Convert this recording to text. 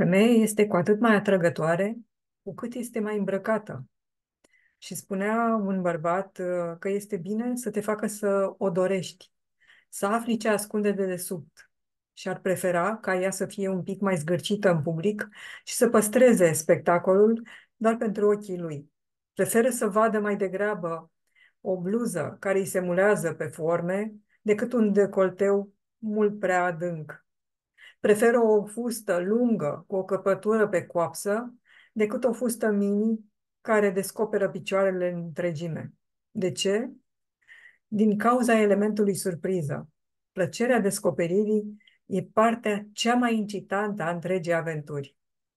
femeie este cu atât mai atrăgătoare cu cât este mai îmbrăcată. Și spunea un bărbat uh, că este bine să te facă să o dorești, să afli ce ascunde de desubt și ar prefera ca ea să fie un pic mai zgârcită în public și să păstreze spectacolul, dar pentru ochii lui. Preferă să vadă mai degrabă o bluză care îi se mulează pe forme decât un decolteu mult prea adânc. Preferă o fustă lungă cu o căpătură pe coapsă decât o fustă mini care descoperă picioarele în întregime. De ce? Din cauza elementului surpriză. Plăcerea descoperirii e partea cea mai incitantă a întregii aventuri.